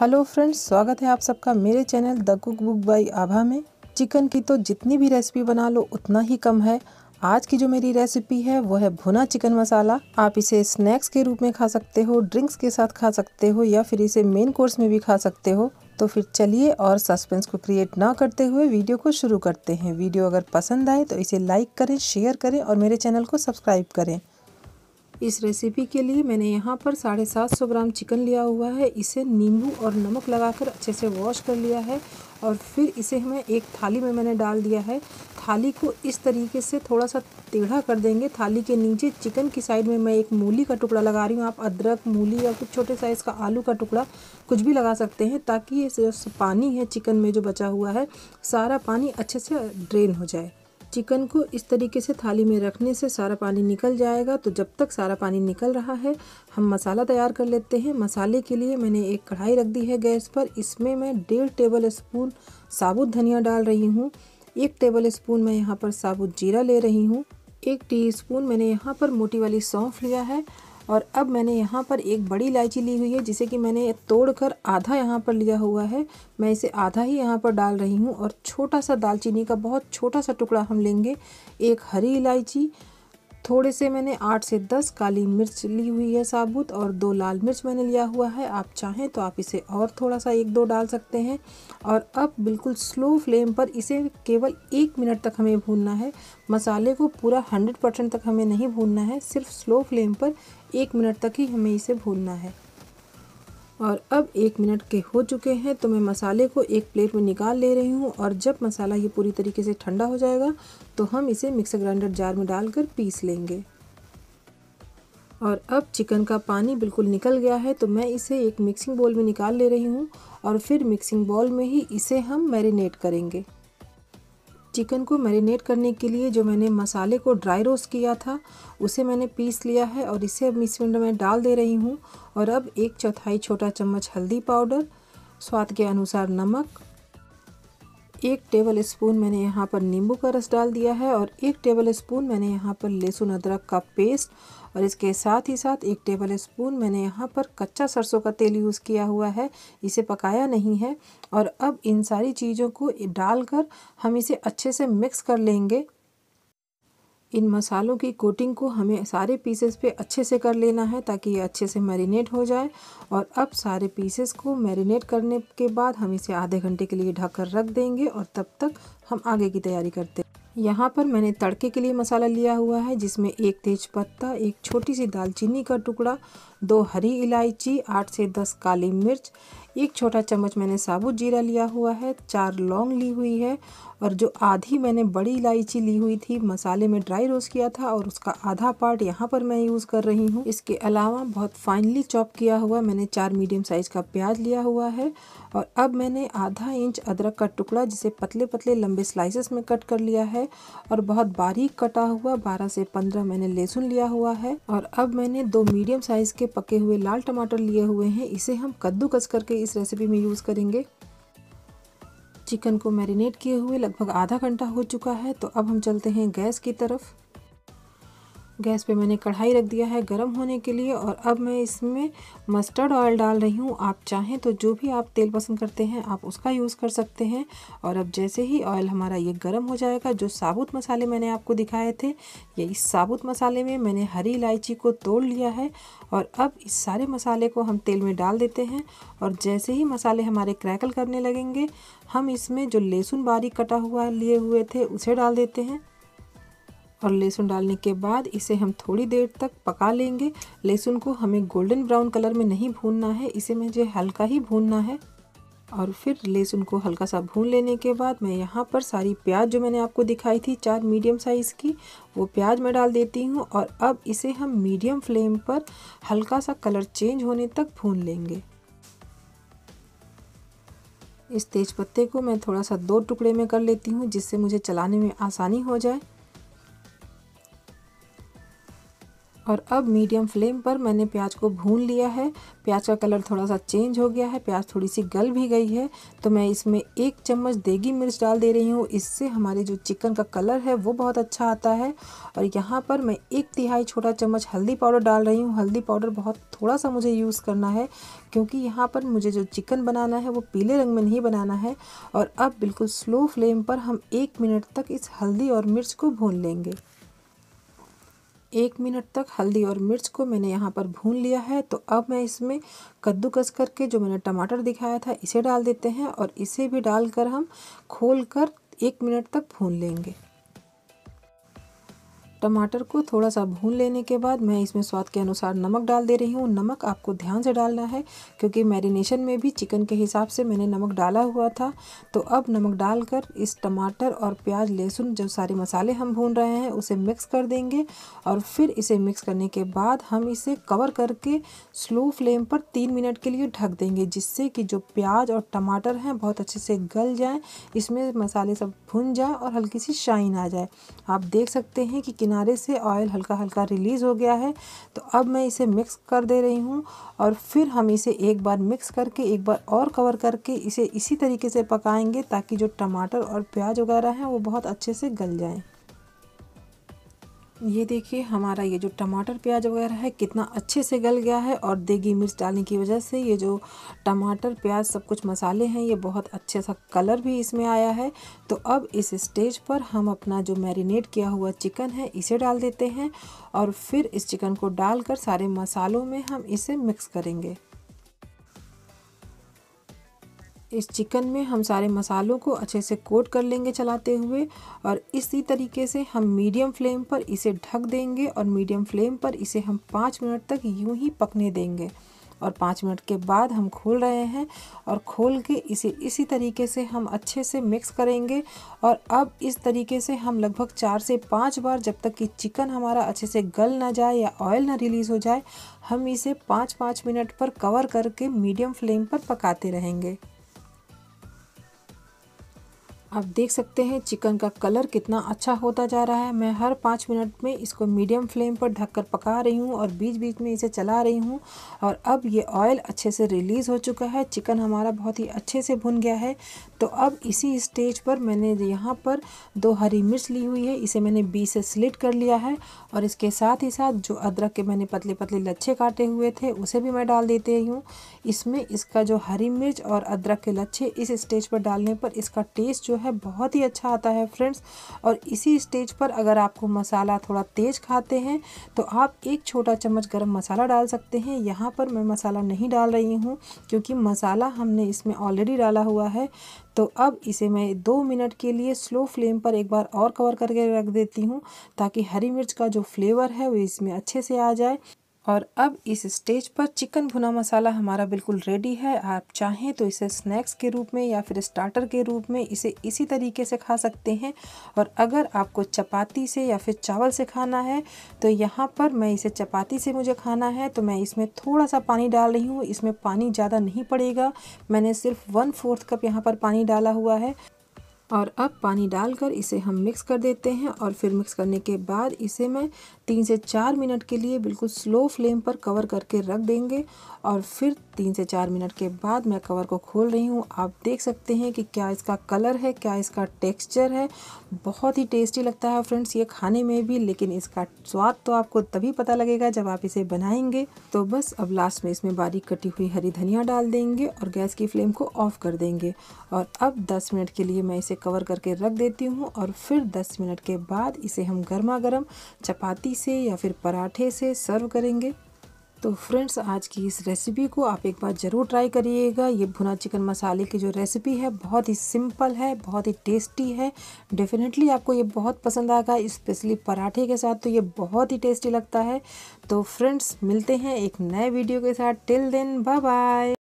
hello friends स्वागत है आप सबका मेरे channel the cook book by Abha में चिकन की तो जितनी भी रेसिपी बना लो उतना ही कम है आज की जो मेरी रेसिपी है वो है भुना चिकन मसाला आप इसे स्नैक्स के रूप में खा सकते हो ड्रिंक्स के साथ खा सकते हो या फिर इसे मेन कोर्स में भी खा सकते हो तो फिर चलिए और सस्पेंस को क्रिएट ना करते हुए वीडियो को शुरू करते हैं वीडियो अगर पसंद आए तो इसे लाइक करें शेयर करें और मेरे चैनल को सब्सक्राइब करें इस रेसिपी के लिए मैंने यहाँ पर साढ़े सात सौ ग्राम चिकन लिया हुआ है इसे नींबू और नमक लगाकर अच्छे से वॉश कर लिया है और फिर इसे हमें एक थाली में मैंने डाल दिया है थाली को इस तरीके से थोड़ा सा टेढ़ा कर देंगे थाली के नीचे चिकन की साइड में मैं एक मूली का टुकड़ा लगा रही हूँ आप अदरक मूली या कुछ छोटे साइज़ का आलू का टुकड़ा कुछ भी लगा सकते हैं ताकि ये पानी है चिकन में जो बचा हुआ है सारा पानी अच्छे से ड्रेन हो जाए चिकन को इस तरीके से थाली में रखने से सारा पानी निकल जाएगा तो जब तक सारा पानी निकल रहा है हम मसाला तैयार कर लेते हैं मसाले के लिए मैंने एक कढ़ाई रख दी है गैस पर इसमें मैं डेढ़ टेबल स्पून साबुत धनिया डाल रही हूँ एक टेबल स्पून मैं यहाँ पर साबुत जीरा ले रही हूँ एक टी मैंने यहाँ पर मोटी वाली सौंफ लिया है और अब मैंने यहाँ पर एक बड़ी इलायची ली हुई है जिसे कि मैंने तोड़ कर आधा यहाँ पर लिया हुआ है मैं इसे आधा ही यहाँ पर डाल रही हूँ और छोटा सा दालचीनी का बहुत छोटा सा टुकड़ा हम लेंगे एक हरी इलायची थोड़े से मैंने आठ से दस काली मिर्च ली हुई है साबुत और दो लाल मिर्च मैंने लिया हुआ है आप चाहें तो आप इसे और थोड़ा सा एक दो डाल सकते हैं और अब बिल्कुल स्लो फ्लेम पर इसे केवल एक मिनट तक हमें भूनना है मसाले को पूरा हंड्रेड परसेंट तक हमें नहीं भूनना है सिर्फ स्लो फ्लेम पर एक मिनट तक ही हमें इसे भूनना है और अब एक मिनट के हो चुके हैं तो मैं मसाले को एक प्लेट में निकाल ले रही हूँ और जब मसाला ये पूरी तरीके से ठंडा हो जाएगा तो हम इसे मिक्सर ग्राइंडर जार में डालकर पीस लेंगे और अब चिकन का पानी बिल्कुल निकल गया है तो मैं इसे एक मिक्सिंग बोल में निकाल ले रही हूँ और फिर मिक्सिंग बॉल में ही इसे हम मैरिनेट करेंगे चिकन को मैरिनेट करने के लिए जो मैंने मसाले को ड्राई रोस्ट किया था उसे मैंने पीस लिया है और इसे अब मिक्सर में डाल दे रही हूँ और अब एक चौथाई छोटा चम्मच हल्दी पाउडर स्वाद के अनुसार नमक एक टेबल स्पून मैंने यहाँ पर नींबू का रस डाल दिया है और एक टेबल स्पून मैंने यहाँ पर लहसुन अदरक का पेस्ट और इसके साथ ही साथ एक टेबल स्पून मैंने यहाँ पर कच्चा सरसों का तेल यूज़ किया हुआ है इसे पकाया नहीं है और अब इन सारी चीज़ों को डालकर हम इसे अच्छे से मिक्स कर लेंगे इन मसालों की कोटिंग को हमें सारे पीसेस पे अच्छे से कर लेना है ताकि ये अच्छे से मैरिनेट हो जाए और अब सारे पीसेस को मैरिनेट करने के बाद हम इसे आधे घंटे के लिए ढककर रख देंगे और तब तक हम आगे की तैयारी करते हैं यहाँ पर मैंने तड़के के लिए मसाला लिया हुआ है जिसमें एक तेज पत्ता एक छोटी सी दालचीनी का टुकड़ा दो हरी इलायची आठ से दस काली मिर्च एक छोटा चम्मच मैंने साबुत जीरा लिया हुआ है चार लौंग ली हुई है और जो आधी मैंने बड़ी इलायची ली हुई थी मसाले में ड्राई रोस्ट किया था और उसका आधा पार्ट यहाँ पर मैं यूज़ कर रही हूँ इसके अलावा बहुत फाइनली चॉप किया हुआ मैंने चार मीडियम साइज़ का प्याज लिया हुआ है और अब मैंने आधा इंच अदरक का टुकड़ा जिसे पतले पतले लंबे स्लाइसेस में कट कर लिया है और बहुत बारीक कटा हुआ बारह से पंद्रह मैंने लहसुन लिया हुआ है और अब मैंने दो मीडियम साइज़ के पके हुए लाल टमाटर लिए हुए हैं इसे हम कद्दूकस करके इस रेसिपी में यूज़ करेंगे चिकन को मैरिनेट किए हुए लगभग आधा घंटा हो चुका है तो अब हम चलते हैं गैस की तरफ गैस पे मैंने कढ़ाई रख दिया है गर्म होने के लिए और अब मैं इसमें मस्टर्ड ऑयल डाल रही हूँ आप चाहें तो जो भी आप तेल पसंद करते हैं आप उसका यूज़ कर सकते हैं और अब जैसे ही ऑयल हमारा ये गर्म हो जाएगा जो साबुत मसाले मैंने आपको दिखाए थे ये इस साबुत मसाले में मैंने हरी इलायची को तोड़ लिया है और अब इस सारे मसाले को हम तेल में डाल देते हैं और जैसे ही मसाले हमारे क्रैकल करने लगेंगे हम इसमें जो लहसुन बारीक कटा हुआ लिए हुए थे उसे डाल देते हैं और लहसुन डालने के बाद इसे हम थोड़ी देर तक पका लेंगे लहसुन को हमें गोल्डन ब्राउन कलर में नहीं भूनना है इसे मुझे हल्का ही भूनना है और फिर लहसुन को हल्का सा भून लेने के बाद मैं यहाँ पर सारी प्याज जो मैंने आपको दिखाई थी चार मीडियम साइज़ की वो प्याज मैं डाल देती हूँ और अब इसे हम मीडियम फ्लेम पर हल्का सा कलर चेंज होने तक भून लेंगे इस तेज़पत्ते को मैं थोड़ा सा दो टुकड़े में कर लेती हूँ जिससे मुझे चलाने में आसानी हो जाए और अब मीडियम फ्लेम पर मैंने प्याज को भून लिया है प्याज का कलर थोड़ा सा चेंज हो गया है प्याज थोड़ी सी गल भी गई है तो मैं इसमें एक चम्मच देगी मिर्च डाल दे रही हूँ इससे हमारे जो चिकन का कलर है वो बहुत अच्छा आता है और यहाँ पर मैं एक तिहाई छोटा चम्मच हल्दी पाउडर डाल रही हूँ हल्दी पाउडर बहुत थोड़ा सा मुझे यूज़ करना है क्योंकि यहाँ पर मुझे जो चिकन बनाना है वो पीले रंग में नहीं बनाना है और अब बिल्कुल स्लो फ्लेम पर हम एक मिनट तक इस हल्दी और मिर्च को भून लेंगे एक मिनट तक हल्दी और मिर्च को मैंने यहाँ पर भून लिया है तो अब मैं इसमें कद्दूकस करके जो मैंने टमाटर दिखाया था इसे डाल देते हैं और इसे भी डालकर हम खोल कर एक मिनट तक भून लेंगे टमाटर को थोड़ा सा भून लेने के बाद मैं इसमें स्वाद के अनुसार नमक डाल दे रही हूँ नमक आपको ध्यान से डालना है क्योंकि मैरिनेशन में भी चिकन के हिसाब से मैंने नमक डाला हुआ था तो अब नमक डालकर इस टमाटर और प्याज लहसुन जो सारे मसाले हम भून रहे हैं उसे मिक्स कर देंगे और फिर इसे मिक्स करने के बाद हम इसे कवर करके स्लो फ्लेम पर तीन मिनट के लिए ढक देंगे जिससे कि जो प्याज और टमाटर हैं बहुत अच्छे से गल जाएँ इसमें मसाले सब भुन जाए और हल्की सी शाइन आ जाए आप देख सकते हैं कि किनारे से ऑयल हल्का हल्का रिलीज़ हो गया है तो अब मैं इसे मिक्स कर दे रही हूँ और फिर हम इसे एक बार मिक्स करके एक बार और कवर करके इसे इसी तरीके से पकाएंगे ताकि जो टमाटर और प्याज वगैरह हैं वो बहुत अच्छे से गल जाएँ ये देखिए हमारा ये जो टमाटर प्याज वगैरह है कितना अच्छे से गल गया है और देगी मिर्च डालने की वजह से ये जो टमाटर प्याज सब कुछ मसाले हैं ये बहुत अच्छे सा कलर भी इसमें आया है तो अब इस स्टेज पर हम अपना जो मैरिनेट किया हुआ चिकन है इसे डाल देते हैं और फिर इस चिकन को डालकर सारे मसालों में हम इसे मिक्स करेंगे इस चिकन में हम सारे मसालों को अच्छे से कोट कर लेंगे चलाते हुए और इसी तरीके से हम मीडियम फ्लेम पर इसे ढक देंगे और मीडियम फ्लेम पर इसे हम पाँच मिनट तक यूं ही पकने देंगे और पाँच मिनट के बाद हम खोल रहे हैं और खोल के इसे इसी तरीके से हम अच्छे से मिक्स करेंगे और अब इस तरीके से हम लगभग चार से पाँच बार जब तक कि चिकन हमारा अच्छे से गल ना जाए या ऑयल ना रिलीज़ हो जाए हम इसे पाँच पाँच मिनट पर कवर करके मीडियम फ्लेम पर पकाते रहेंगे आप देख सकते हैं चिकन का कलर कितना अच्छा होता जा रहा है मैं हर पाँच मिनट में इसको मीडियम फ्लेम पर ढककर पका रही हूँ और बीच बीच में इसे चला रही हूँ और अब ये ऑयल अच्छे से रिलीज़ हो चुका है चिकन हमारा बहुत ही अच्छे से भुन गया है तो अब इसी स्टेज पर मैंने यहाँ पर दो हरी मिर्च ली हुई है इसे मैंने बीच से स्लिट कर लिया है और इसके साथ ही साथ जो अदरक के मैंने पतले पतले लच्छे काटे हुए थे उसे भी मैं डाल देती हूँ इसमें इसका जो हरी मिर्च और अदरक के लच्छे इस स्टेज पर डालने पर इसका टेस्ट जो है बहुत ही अच्छा आता है फ्रेंड्स और इसी स्टेज पर अगर आपको मसाला थोड़ा तेज़ खाते हैं तो आप एक छोटा चम्मच गर्म मसाला डाल सकते हैं यहाँ पर मैं मसाला नहीं डाल रही हूँ क्योंकि मसाला हमने इसमें ऑलरेडी डाला हुआ है तो अब इसे मैं दो मिनट के लिए स्लो फ्लेम पर एक बार और कवर करके रख देती हूँ ताकि हरी मिर्च का जो फ्लेवर है वो इसमें अच्छे से आ जाए और अब इस स्टेज पर चिकन भुना मसाला हमारा बिल्कुल रेडी है आप चाहें तो इसे स्नैक्स के रूप में या फिर स्टार्टर के रूप में इसे इसी तरीके से खा सकते हैं और अगर आपको चपाती से या फिर चावल से खाना है तो यहाँ पर मैं इसे चपाती से मुझे खाना है तो मैं इसमें थोड़ा सा पानी डाल रही हूँ इसमें पानी ज़्यादा नहीं पड़ेगा मैंने सिर्फ वन फोर्थ कप यहाँ पर पानी डाला हुआ है और अब पानी डालकर इसे हम मिक्स कर देते हैं और फिर मिक्स करने के बाद इसे मैं तीन से चार मिनट के लिए बिल्कुल स्लो फ्लेम पर कवर करके रख देंगे और फिर तीन से चार मिनट के बाद मैं कवर को खोल रही हूँ आप देख सकते हैं कि क्या इसका कलर है क्या इसका टेक्सचर है बहुत ही टेस्टी लगता है फ्रेंड्स ये खाने में भी लेकिन इसका स्वाद तो आपको तभी पता लगेगा जब आप इसे बनाएंगे तो बस अब लास्ट में इसमें बारीक कटी हुई हरी धनिया डाल देंगे और गैस की फ्लेम को ऑफ कर देंगे और अब दस मिनट के लिए मैं इसे कवर करके रख देती हूँ और फिर 10 मिनट के बाद इसे हम गर्मा गर्म चपाती से या फिर पराठे से सर्व करेंगे तो फ्रेंड्स आज की इस रेसिपी को आप एक बार ज़रूर ट्राई करिएगा ये भुना चिकन मसाले की जो रेसिपी है बहुत ही सिंपल है बहुत ही टेस्टी है डेफिनेटली आपको ये बहुत पसंद आएगा स्पेशली पराठे के साथ तो ये बहुत ही टेस्टी लगता है तो फ्रेंड्स मिलते हैं एक नए वीडियो के साथ टिल देन बाय बाय